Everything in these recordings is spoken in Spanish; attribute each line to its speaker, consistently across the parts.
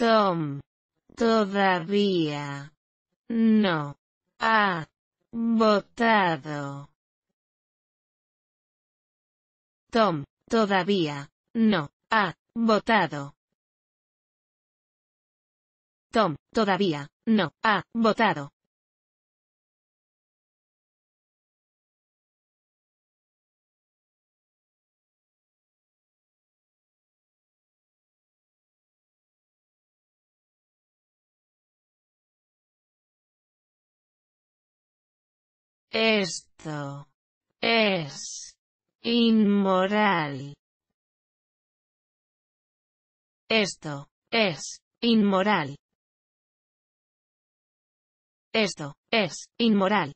Speaker 1: Tom. Todavía. No. Ha. Votado. Tom. Todavía. No. Ha. Votado. Tom. Todavía. No. Ha. Votado. Esto es inmoral. Esto es inmoral. Esto es inmoral.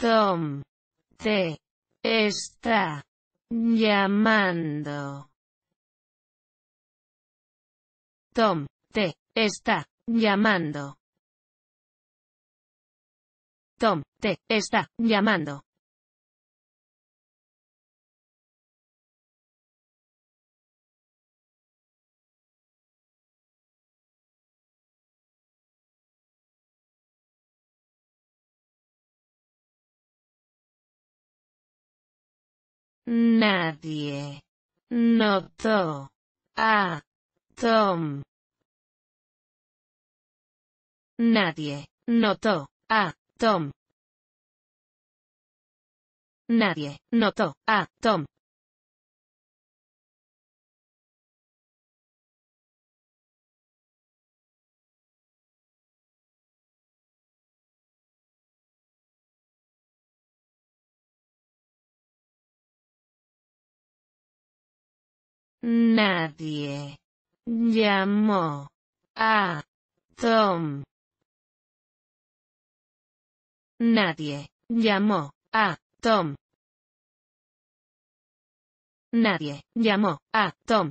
Speaker 1: Tom. Te. Está. Llamando. Tom. Te. Está. Llamando. Tom. Te. Está. Llamando. Nadie. Notó. A. Tom. Nadie. Notó. A. Tom. Nadie. Notó. A. Tom. Nadie. Llamó. A. Tom. Nadie. Llamó. A. Tom. Nadie. Llamó. A. Tom.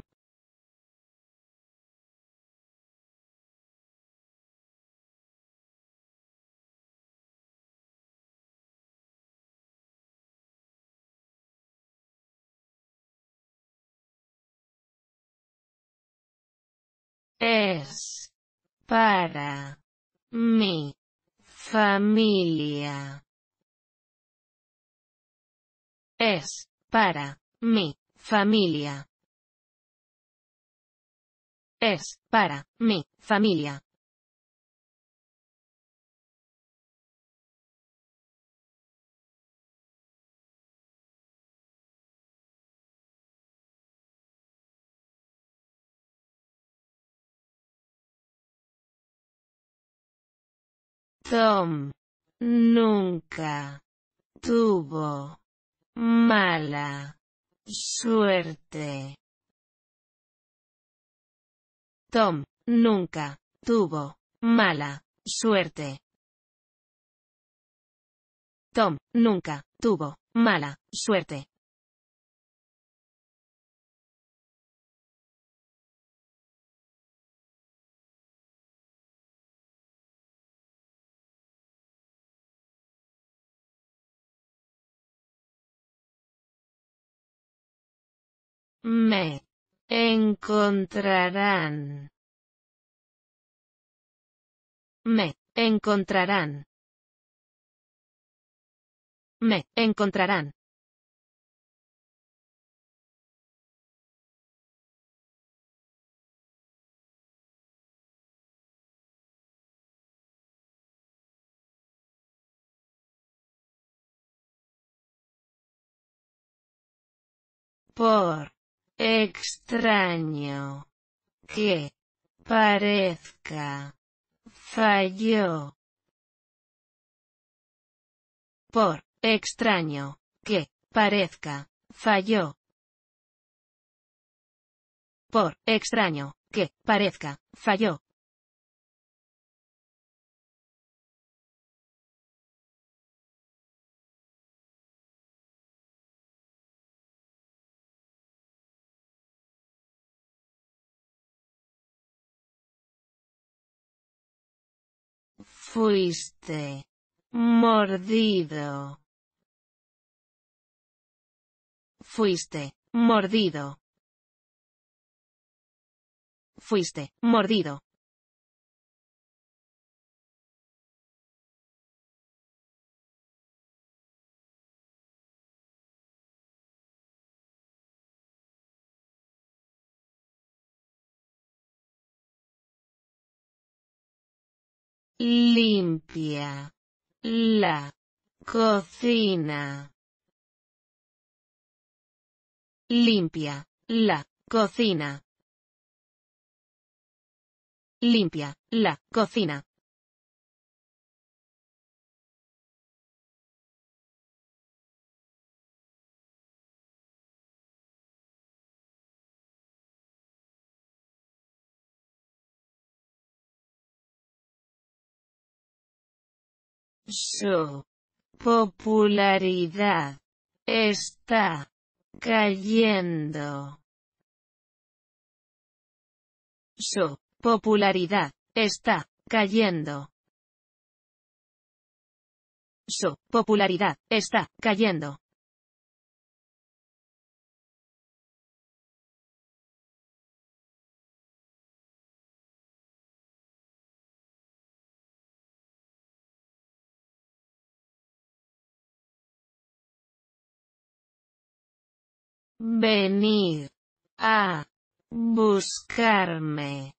Speaker 1: Es. Para. Mi. Familia. Es. Para. Mi. Familia. Es. Para. Mi. Familia. Tom nunca tuvo mala suerte. Tom nunca tuvo mala suerte. Tom nunca tuvo mala suerte. Me encontrarán. Me encontrarán. Me encontrarán. por Extraño. Que. Parezca. Falló. Por. Extraño. Que. Parezca. Falló. Por. Extraño. Que. Parezca. Falló. Fuiste. Mordido. Fuiste. Mordido. Fuiste. Mordido. limpia. La cocina. Limpia. La cocina. Limpia. La cocina. Su popularidad está cayendo. Su popularidad está cayendo. Su popularidad está cayendo. Venir. A. Buscarme.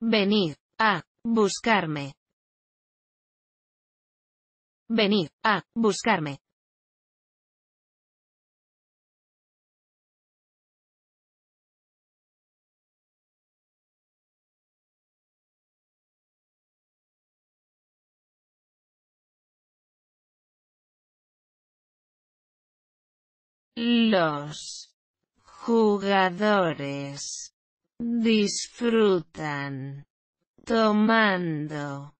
Speaker 1: Venir. A. Buscarme. Venir. A. Buscarme. Los jugadores disfrutan tomando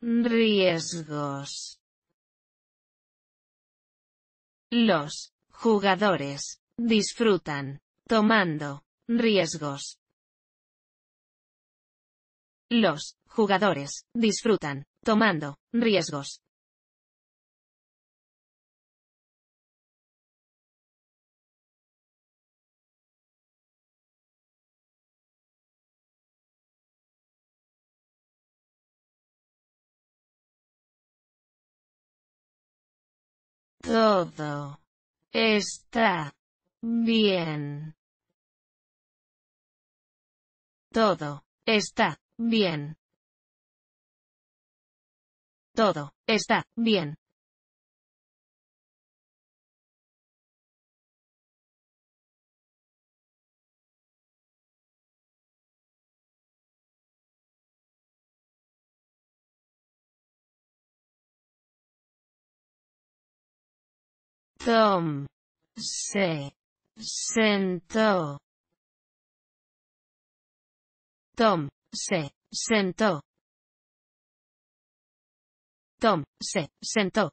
Speaker 1: riesgos. Los jugadores disfrutan tomando riesgos. Los jugadores disfrutan tomando riesgos. Todo. Está. Bien. Todo. Está. Bien. Todo. Está. Bien. Tom. Se. Sentó. Tom. Se. Sentó. Tom. Se. Sentó.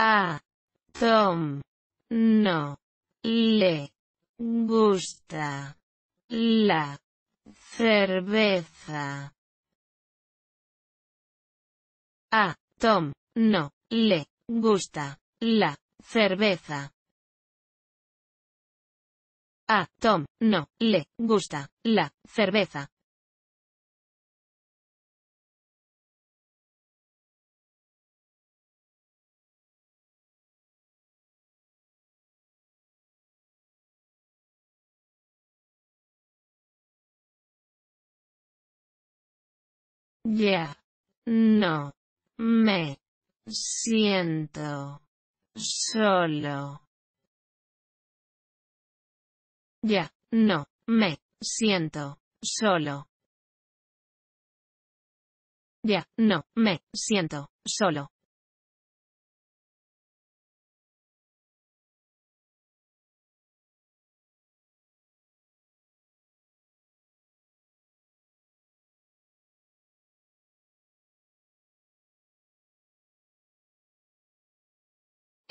Speaker 1: A Tom no le gusta la cerveza. A Tom no le gusta la cerveza. A Tom no le gusta la cerveza. Ya. No. Me. Siento. Solo. Ya. No. Me. Siento. Solo. Ya. No. Me. Siento. Solo.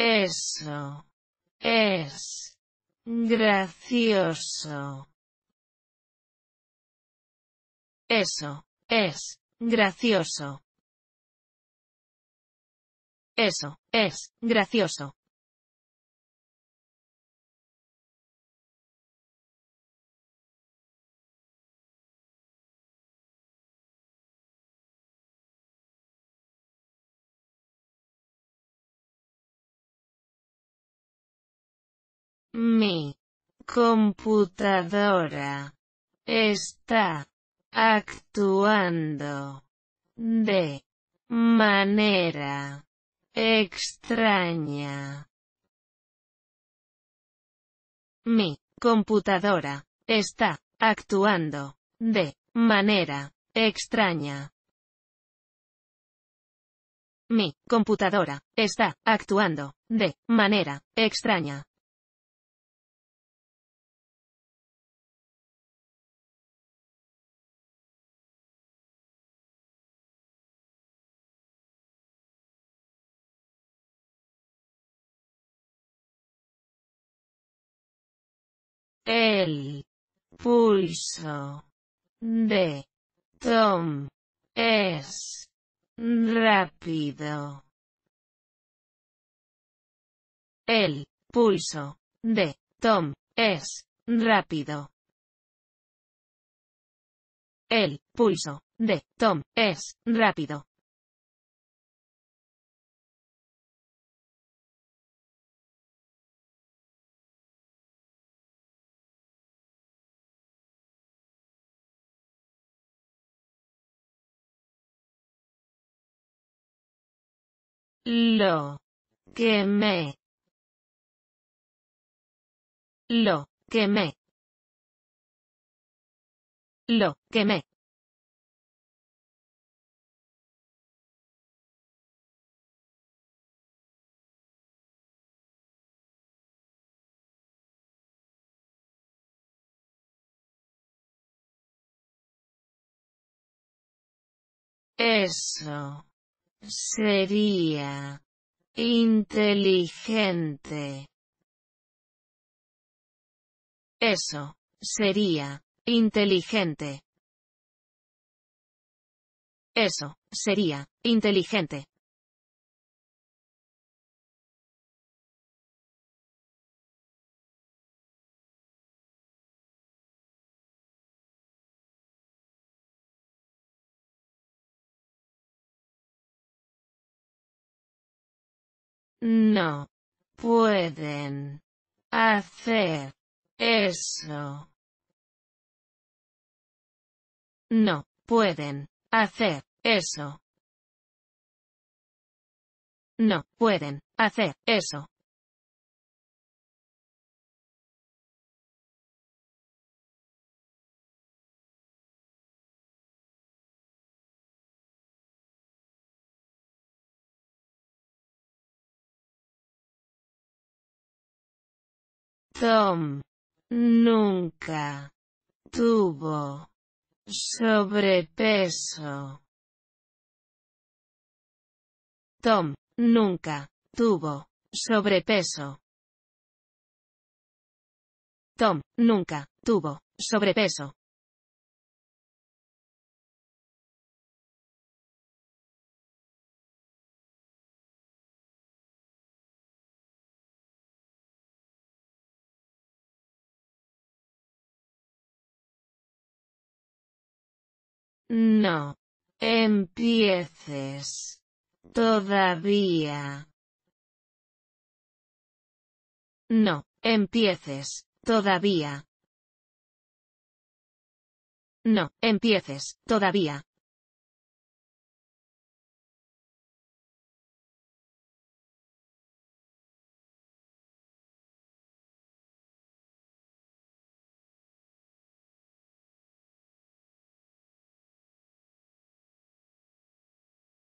Speaker 1: Eso. Es. Gracioso. Eso. Es. Gracioso. Eso. Es. Gracioso. Mi computadora está actuando de manera extraña. Mi computadora está actuando de manera extraña. Mi computadora está actuando de manera extraña. El pulso de Tom es rápido. El pulso de Tom es rápido. El pulso de Tom es rápido. Lo. Que Lo. quemé, Lo. Que me. Eso. Sería. Inteligente. Eso. Sería. Inteligente. Eso. Sería. Inteligente. No. Pueden. Hacer. Eso. No. Pueden. Hacer. Eso. No. Pueden. Hacer. Eso. Tom nunca tuvo sobrepeso. Tom nunca tuvo sobrepeso. Tom nunca tuvo sobrepeso. No. Empieces. Todavía. No. Empieces. Todavía. No. Empieces. Todavía.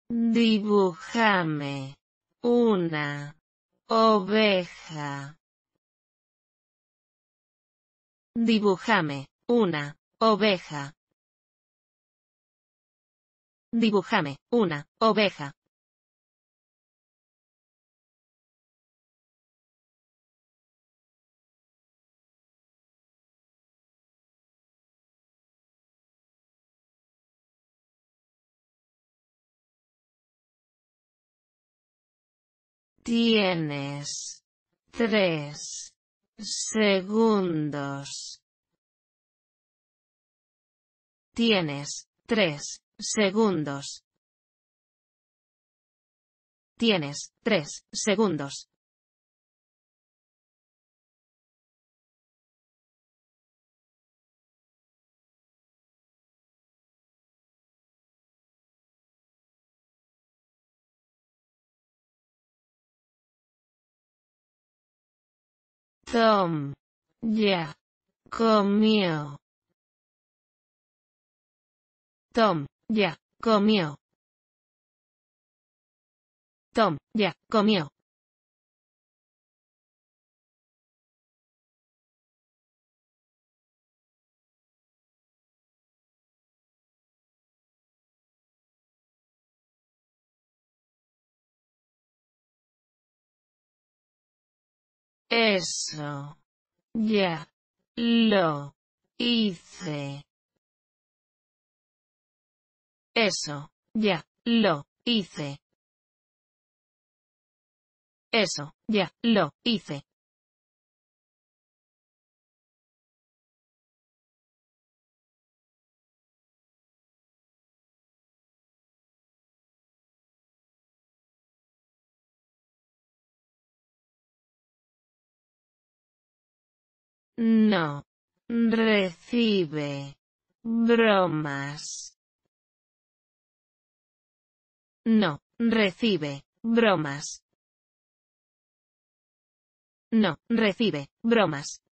Speaker 1: Dibújame. Una. Oveja. dibujame, Una. Oveja. Dibujame, Una. Oveja. Tienes tres segundos. Tienes tres segundos. Tienes tres segundos. Tom. Ya. Comió. Tom. Ya. Comió. Tom. Ya. Comió. Eso. Ya. Lo. Hice. Eso. Ya. Lo. Hice. Eso. Ya. Lo. Hice. No. Recibe. Bromas. No. Recibe. Bromas. No. Recibe. Bromas.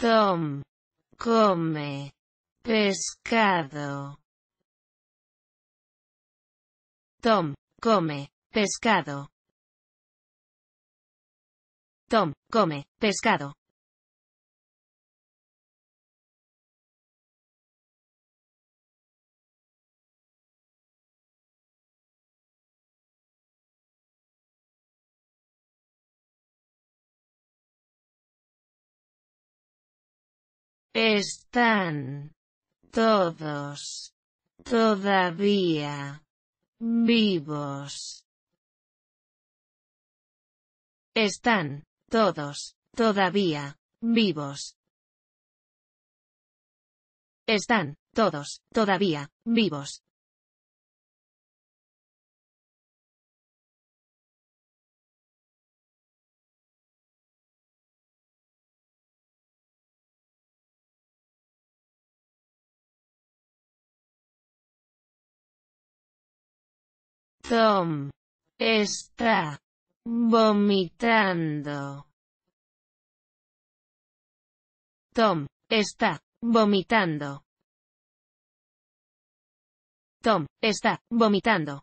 Speaker 1: Tom. Come. Pescado. Tom. Come. Pescado. Tom. Come. Pescado. Están. Todos. Todavía. Vivos. Están. Todos. Todavía. Vivos. Están. Todos. Todavía. Vivos. Tom está vomitando. Tom está vomitando. Tom está vomitando.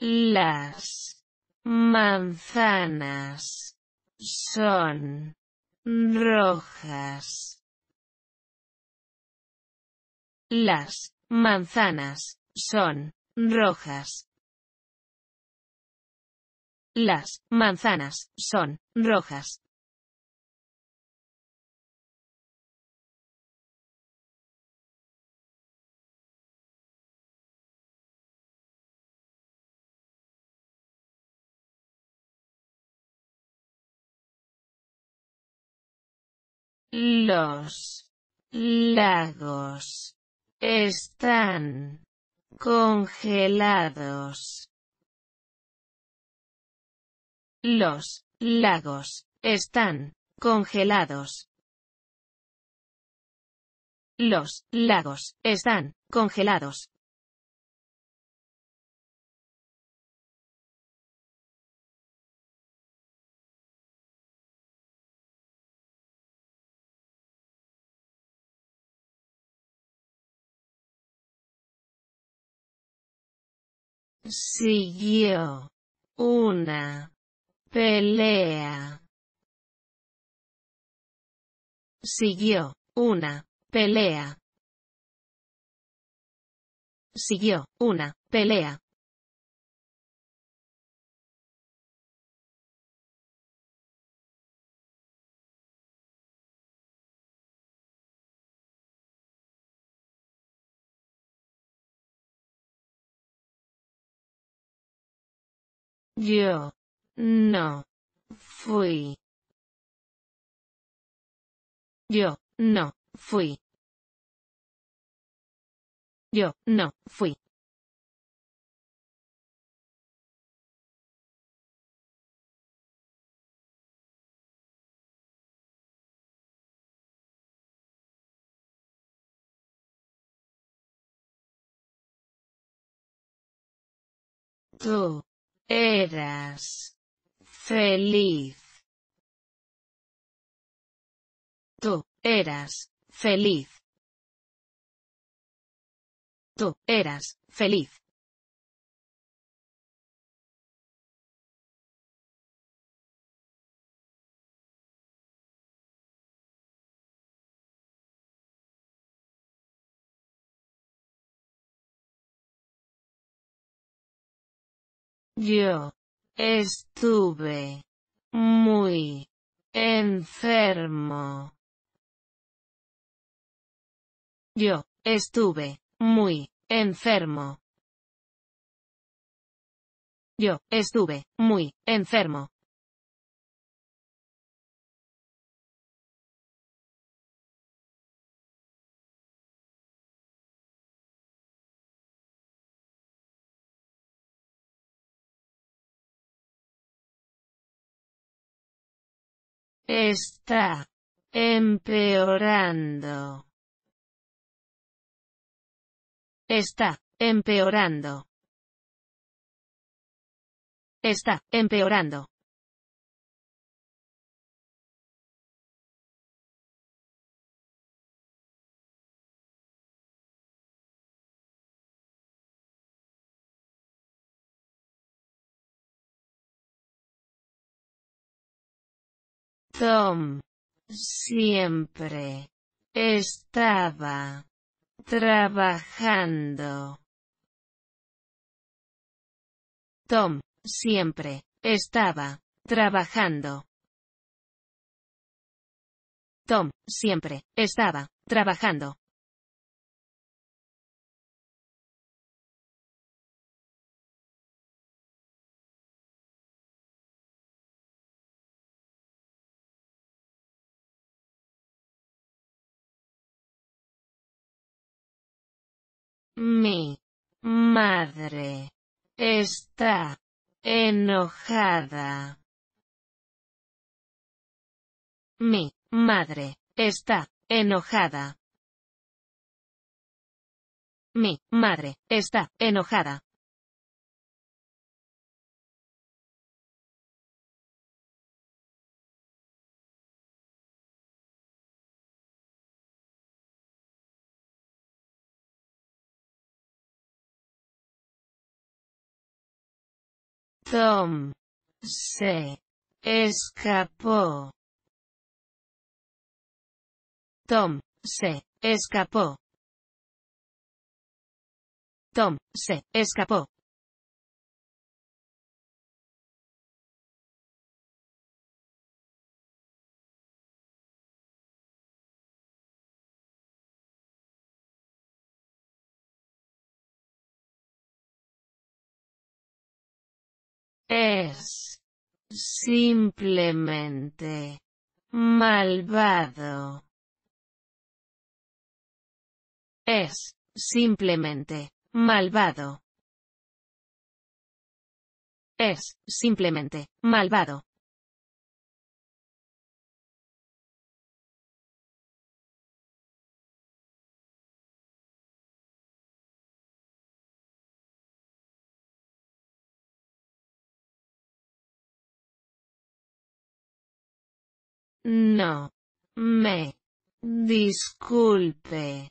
Speaker 1: Las manzanas son rojas. Las manzanas son rojas. Las manzanas son rojas. Los lagos están congelados. Los lagos están congelados. Los lagos están congelados. Siguió. Una. Pelea. Siguió. Una. Pelea. Siguió. Una. Pelea. Yo. No. Fui. Yo. No. Fui. Yo. No. Fui. Eras. Feliz. Tú eras feliz. Tú eras feliz. Yo estuve muy enfermo. Yo estuve muy enfermo. Yo estuve muy enfermo. Está empeorando. Está empeorando. Está empeorando. Tom. Siempre. Estaba. Trabajando. Tom. Siempre. Estaba. Trabajando. Tom. Siempre. Estaba. Trabajando. Mi madre está enojada. Mi madre está enojada. Mi madre está enojada. Tom se escapó. Tom se escapó. Tom se escapó. Es simplemente malvado. Es simplemente malvado. Es simplemente malvado. No. Me. Disculpe.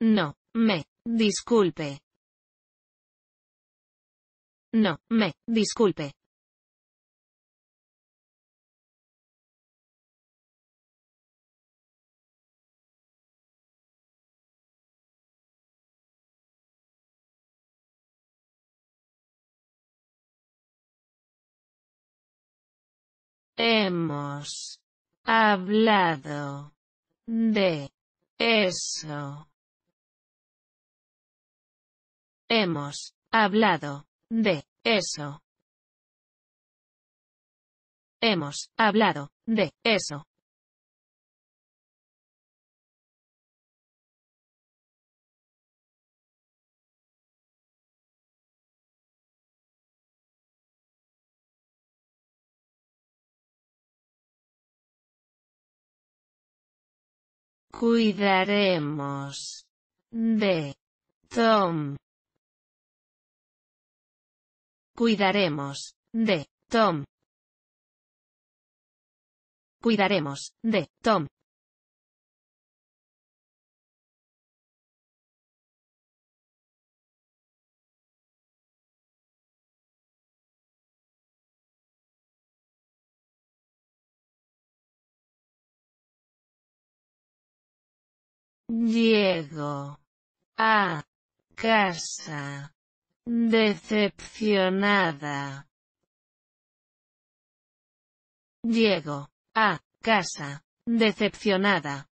Speaker 1: No, me, disculpe. No, me, disculpe. Hemos hablado de eso. Hemos hablado de eso. Hemos hablado de eso. Cuidaremos. De. Tom. Cuidaremos. De. Tom. Cuidaremos. De. Tom. Llego a casa decepcionada. Llego a casa decepcionada.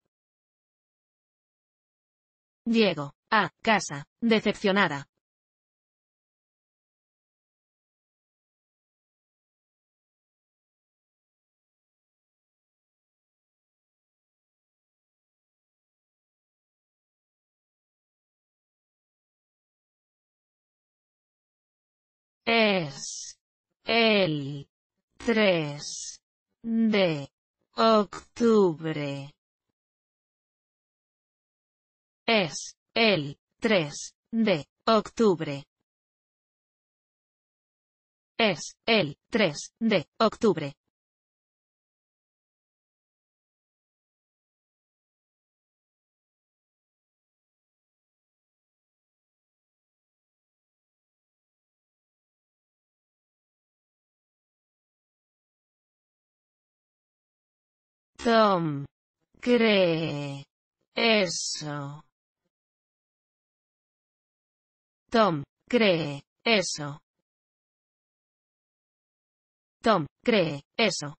Speaker 1: Llego a casa decepcionada. Es el 3 de octubre. Es el 3 de octubre. Es el 3 de octubre. Tom. Cree. Eso. Tom. Cree. Eso. Tom. Cree. Eso.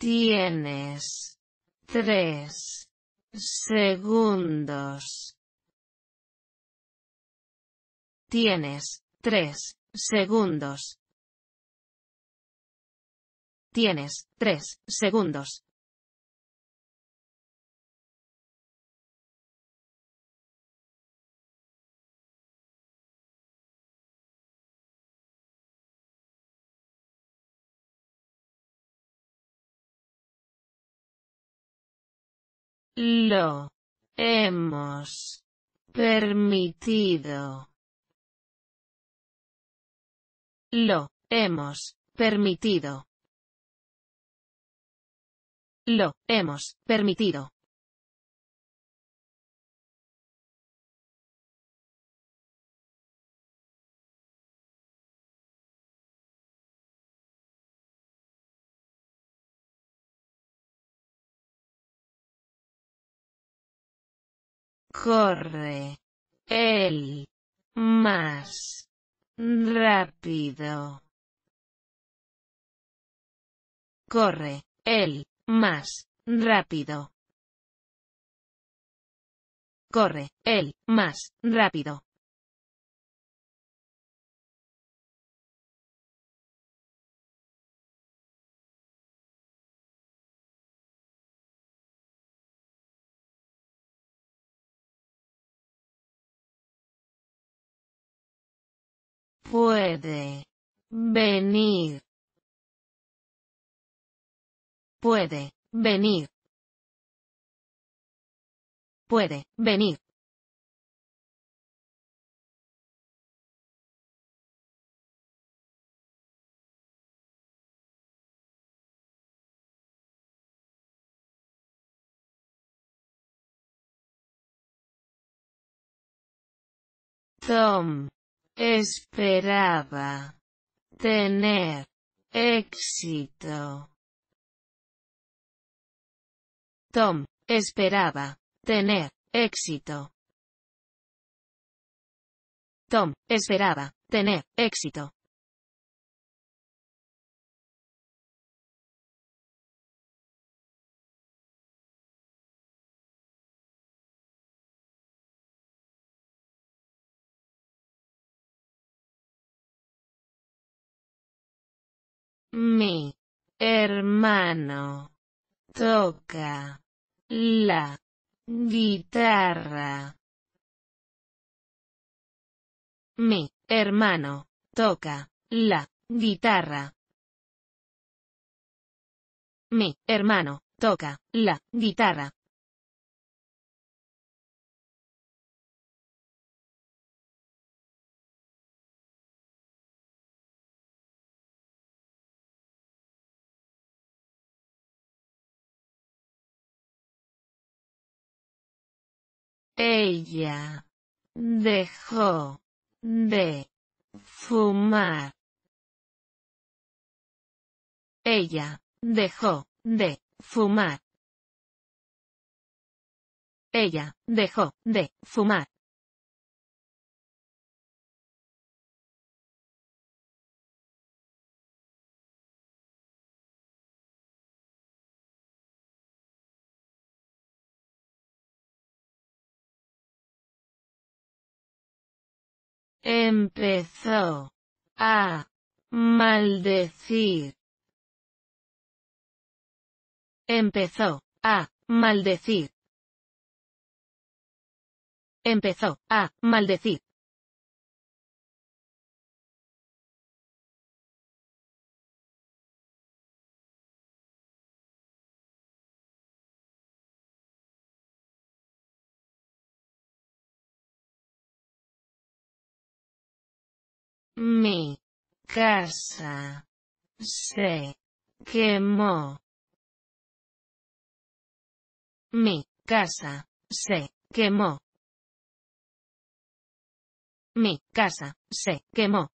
Speaker 1: Tienes tres segundos. Tienes tres segundos. Tienes tres segundos. Lo hemos permitido. Lo hemos permitido. Lo hemos permitido. Corre. El. Más. Rápido. Corre. El. Más. Rápido. Corre. El. Más. Rápido. Puede. Venir. Puede. Venir. Puede. Venir. Tom. Esperaba. Tener. Éxito. Tom, esperaba. Tener. Éxito. Tom, esperaba. Tener. Éxito. Mi hermano toca la guitarra. Mi hermano toca la guitarra. Mi hermano toca la guitarra. Ella dejó de fumar. Ella dejó de fumar. Ella dejó de fumar. Empezó a maldecir. Empezó a maldecir. Empezó a maldecir. Mi casa se quemó. Mi casa se quemó. Mi casa se quemó.